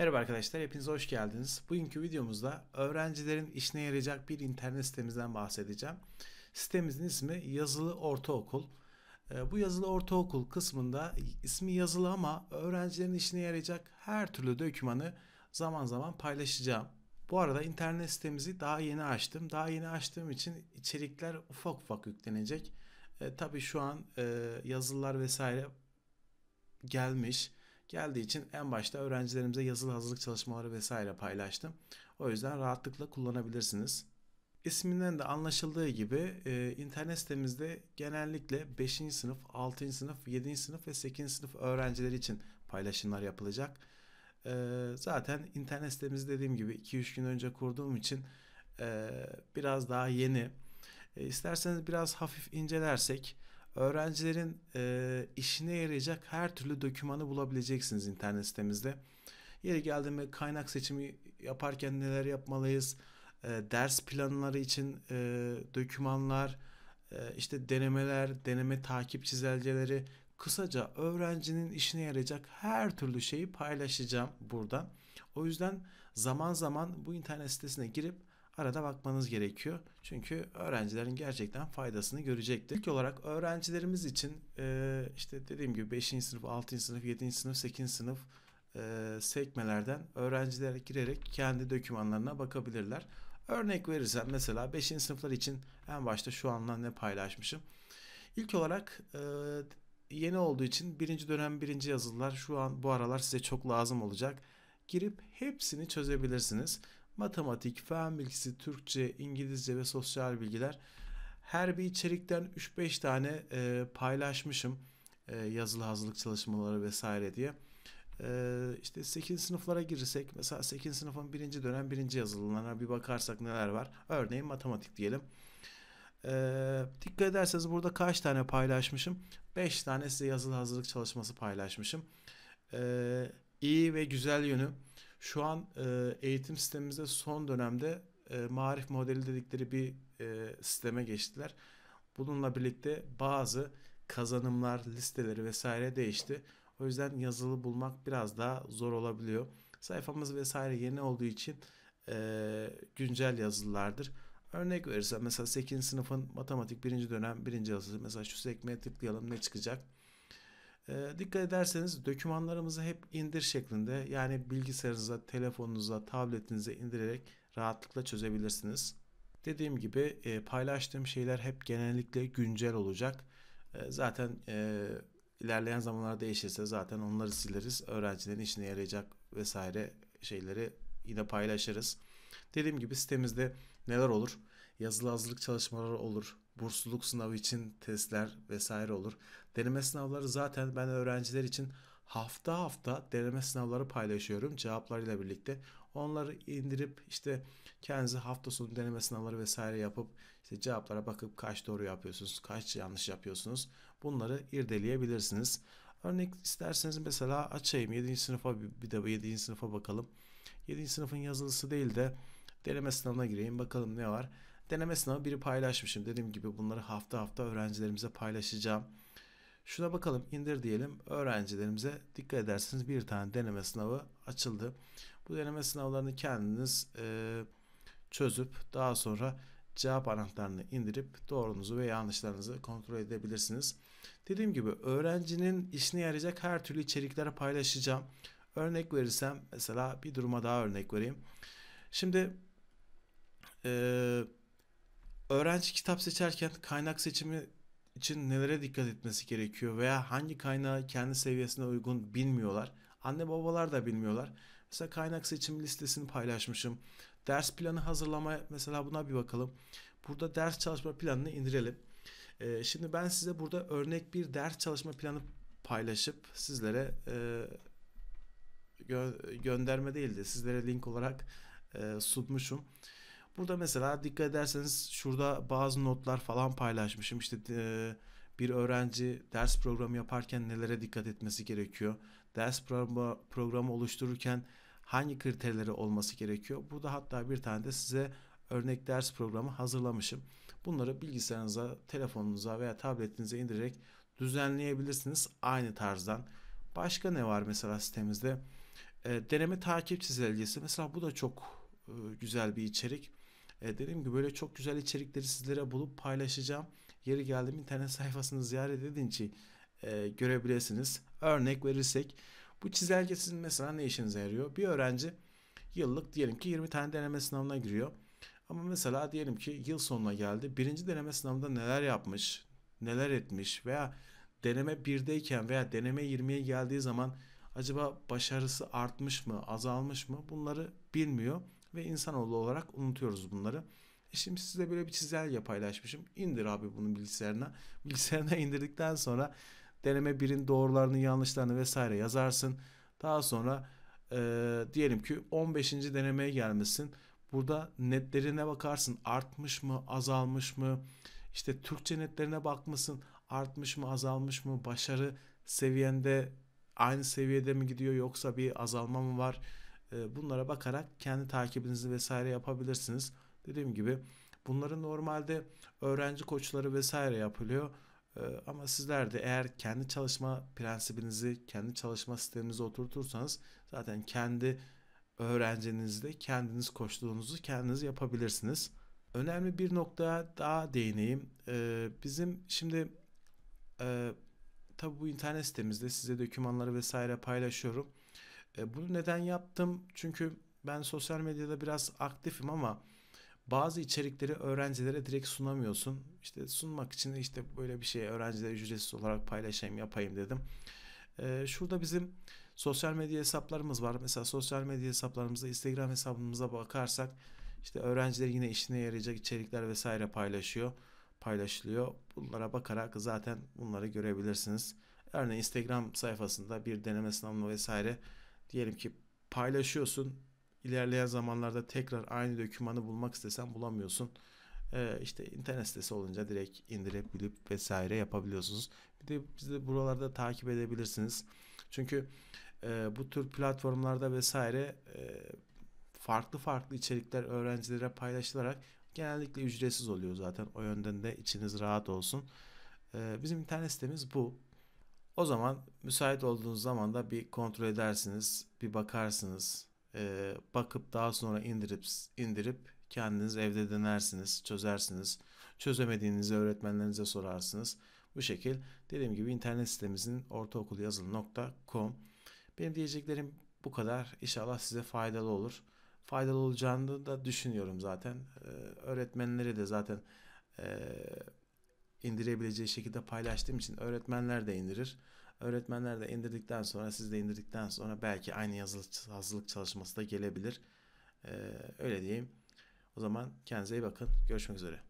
Merhaba arkadaşlar, hepiniz hoş geldiniz. Bugünkü videomuzda öğrencilerin işine yarayacak bir internet sitemizden bahsedeceğim. Sitemizin ismi Yazılı Ortaokul. Ee, bu yazılı ortaokul kısmında ismi yazılı ama öğrencilerin işine yarayacak her türlü dokümanı zaman zaman paylaşacağım. Bu arada internet sitemizi daha yeni açtım. Daha yeni açtığım için içerikler ufak ufak yüklenecek. E, tabii şu an e, yazılılar vesaire gelmiş geldiği için en başta öğrencilerimize yazılı hazırlık çalışmaları vesaire paylaştım. O yüzden rahatlıkla kullanabilirsiniz. İsminden de anlaşıldığı gibi e, internet sitemizde genellikle 5. sınıf, 6. sınıf, 7. sınıf ve 8. sınıf öğrencileri için paylaşımlar yapılacak. E, zaten internet sitemizi dediğim gibi 2-3 gün önce kurduğum için e, biraz daha yeni. E, isterseniz biraz hafif incelersek öğrencilerin e, işine yarayacak her türlü dokümanı bulabileceksiniz internet sitemizde. Yeri geldiğinde kaynak seçimi yaparken neler yapmalıyız, e, ders planları için e, dokümanlar, e, işte denemeler, deneme takip çizelgeleri, kısaca öğrencinin işine yarayacak her türlü şeyi paylaşacağım burada. O yüzden zaman zaman bu internet sitesine girip arada bakmanız gerekiyor. Çünkü öğrencilerin gerçekten faydasını görecektir. İlk olarak öğrencilerimiz için e, işte dediğim gibi 5. sınıf, 6. sınıf, 7. sınıf, 8. sınıf e, sekmelerden öğrenciler girerek kendi dokümanlarına bakabilirler. Örnek verirsem mesela 5. sınıflar için en başta şu anla ne paylaşmışım. İlk olarak e, yeni olduğu için birinci dönem birinci yazılılar şu an bu aralar size çok lazım olacak. Girip hepsini çözebilirsiniz matematik, fen bilgisi, Türkçe, İngilizce ve sosyal bilgiler her bir içerikten 3-5 tane e, paylaşmışım e, yazılı hazırlık çalışmaları vesaire diye. E, işte 8 sınıflara girsek mesela 8 sınıfın birinci dönem birinci yazılılarına bir bakarsak neler var. Örneğin matematik diyelim. E, dikkat ederseniz burada kaç tane paylaşmışım? 5 tane size yazılı hazırlık çalışması paylaşmışım. E, iyi ve güzel yönü şu an e, eğitim sistemimizde son dönemde e, marif modeli dedikleri bir e, sisteme geçtiler. Bununla birlikte bazı kazanımlar, listeleri vesaire değişti. O yüzden yazılı bulmak biraz daha zor olabiliyor. Sayfamız vesaire yeni olduğu için e, güncel yazılılardır. Örnek verirsem mesela 8. sınıfın matematik 1. dönem 1. yazısı. Mesela şu sekmeye tıklayalım ne çıkacak? E, dikkat ederseniz dokümanlarımızı hep indir şeklinde yani bilgisayarınıza, telefonunuza, tabletinize indirerek rahatlıkla çözebilirsiniz. Dediğim gibi e, paylaştığım şeyler hep genellikle güncel olacak. E, zaten e, ilerleyen zamanlarda değişirse zaten onları sileriz. Öğrencilerin işine yarayacak vesaire şeyleri yine paylaşırız. Dediğim gibi sitemizde neler olur? Yazılı hazırlık çalışmaları olur, bursluluk sınavı için testler vesaire olur. Deneme sınavları zaten ben öğrenciler için hafta hafta deneme sınavları paylaşıyorum cevaplarıyla birlikte. Onları indirip işte kendinize hafta sonu deneme sınavları vesaire yapıp işte cevaplara bakıp kaç doğru yapıyorsunuz, kaç yanlış yapıyorsunuz. Bunları irdeleyebilirsiniz. Örnek isterseniz mesela açayım 7. sınıfa bir de 7. sınıfa bakalım. 7. sınıfın yazılısı değil de deneme sınavına gireyim bakalım ne var. Deneme sınavı biri paylaşmışım. Dediğim gibi bunları hafta hafta öğrencilerimize paylaşacağım. Şuna bakalım indir diyelim. Öğrencilerimize dikkat ederseniz bir tane deneme sınavı açıldı. Bu deneme sınavlarını kendiniz e, çözüp daha sonra cevap anahtarını indirip doğrunuzu ve yanlışlarınızı kontrol edebilirsiniz. Dediğim gibi öğrencinin işine yarayacak her türlü içeriklere paylaşacağım. Örnek verirsem mesela bir duruma daha örnek vereyim. Şimdi eee öğrenci kitap seçerken kaynak seçimi için nelere dikkat etmesi gerekiyor veya hangi kaynağı kendi seviyesine uygun bilmiyorlar. Anne babalar da bilmiyorlar. Mesela kaynak seçim listesini paylaşmışım. Ders planı hazırlama mesela buna bir bakalım. Burada ders çalışma planını indirelim. Ee, şimdi ben size burada örnek bir ders çalışma planı paylaşıp sizlere e, gö gönderme değil de sizlere link olarak e, sunmuşum. Burada mesela dikkat ederseniz şurada bazı notlar falan paylaşmışım. İşte e, bir öğrenci ders programı yaparken nelere dikkat etmesi gerekiyor? Ders programı, programı oluştururken hangi kriterleri olması gerekiyor? Burada hatta bir tane de size örnek ders programı hazırlamışım. Bunları bilgisayarınıza, telefonunuza veya tabletinize indirerek düzenleyebilirsiniz aynı tarzdan. Başka ne var mesela sitemizde? E, deneme takip çizelgesi. Mesela bu da çok e, güzel bir içerik. E, dediğim gibi böyle çok güzel içerikleri sizlere bulup paylaşacağım. Yeri geldiğim internet sayfasını ziyaret edince e, görebilirsiniz. Örnek verirsek bu çizelge sizin mesela ne işinize yarıyor? Bir öğrenci yıllık diyelim ki 20 tane deneme sınavına giriyor. Ama mesela diyelim ki yıl sonuna geldi. Birinci deneme sınavında neler yapmış, neler etmiş veya deneme 1'deyken veya deneme 20'ye geldiği zaman acaba başarısı artmış mı, azalmış mı bunları bilmiyor ve insanoğlu olarak unutuyoruz bunları. E şimdi size böyle bir çizelge paylaşmışım. İndir abi bunu bilgisayarına. Bilgisayarına indirdikten sonra deneme birin doğrularını, yanlışlarını vesaire yazarsın. Daha sonra e, diyelim ki 15. denemeye gelmişsin. Burada netlerine bakarsın. Artmış mı, azalmış mı? İşte Türkçe netlerine bakmışsın. Artmış mı, azalmış mı? Başarı seviyende aynı seviyede mi gidiyor yoksa bir azalma mı var? Ee, bunlara bakarak kendi takibinizi vesaire yapabilirsiniz. Dediğim gibi bunları normalde öğrenci koçları vesaire yapılıyor. Ee, ama sizler de eğer kendi çalışma prensibinizi, kendi çalışma sisteminizi oturtursanız zaten kendi öğrencinizde kendiniz koçluğunuzu kendiniz yapabilirsiniz. Önemli bir nokta daha değineyim. Ee, bizim şimdi e, tabi bu internet sitemizde size dokümanları vesaire paylaşıyorum e, bunu neden yaptım? Çünkü ben sosyal medyada biraz aktifim ama bazı içerikleri öğrencilere direkt sunamıyorsun. İşte sunmak için işte böyle bir şey öğrencilere ücretsiz olarak paylaşayım yapayım dedim. Ee, şurada bizim sosyal medya hesaplarımız var. Mesela sosyal medya hesaplarımızda Instagram hesabımıza bakarsak işte öğrenciler yine işine yarayacak içerikler vesaire paylaşıyor. Paylaşılıyor. Bunlara bakarak zaten bunları görebilirsiniz. Örneğin Instagram sayfasında bir deneme sınavı vesaire diyelim ki paylaşıyorsun. ilerleyen zamanlarda tekrar aynı dokümanı bulmak istesen bulamıyorsun. Ee, işte internet sitesi olunca direkt indirip bilip vesaire yapabiliyorsunuz. Bir de bizi buralarda takip edebilirsiniz. Çünkü e, bu tür platformlarda vesaire e, farklı farklı içerikler öğrencilere paylaşılarak genellikle ücretsiz oluyor zaten. O yönden de içiniz rahat olsun. E, bizim internet sitemiz bu. O zaman müsait olduğunuz zaman da bir kontrol edersiniz, bir bakarsınız. Ee, bakıp daha sonra indirip indirip kendiniz evde denersiniz, çözersiniz. Çözemediğinizi öğretmenlerinize sorarsınız. Bu şekil dediğim gibi internet sitemizin ortaokulyazılı.com. Benim diyeceklerim bu kadar. İnşallah size faydalı olur. Faydalı olacağını da düşünüyorum zaten. Ee, öğretmenleri de zaten e, indirebileceği şekilde paylaştığım için öğretmenler de indirir. Öğretmenler de indirdikten sonra siz de indirdikten sonra belki aynı yazılı hazırlık çalışması da gelebilir. Ee, öyle diyeyim. O zaman kendinize iyi bakın. Görüşmek üzere.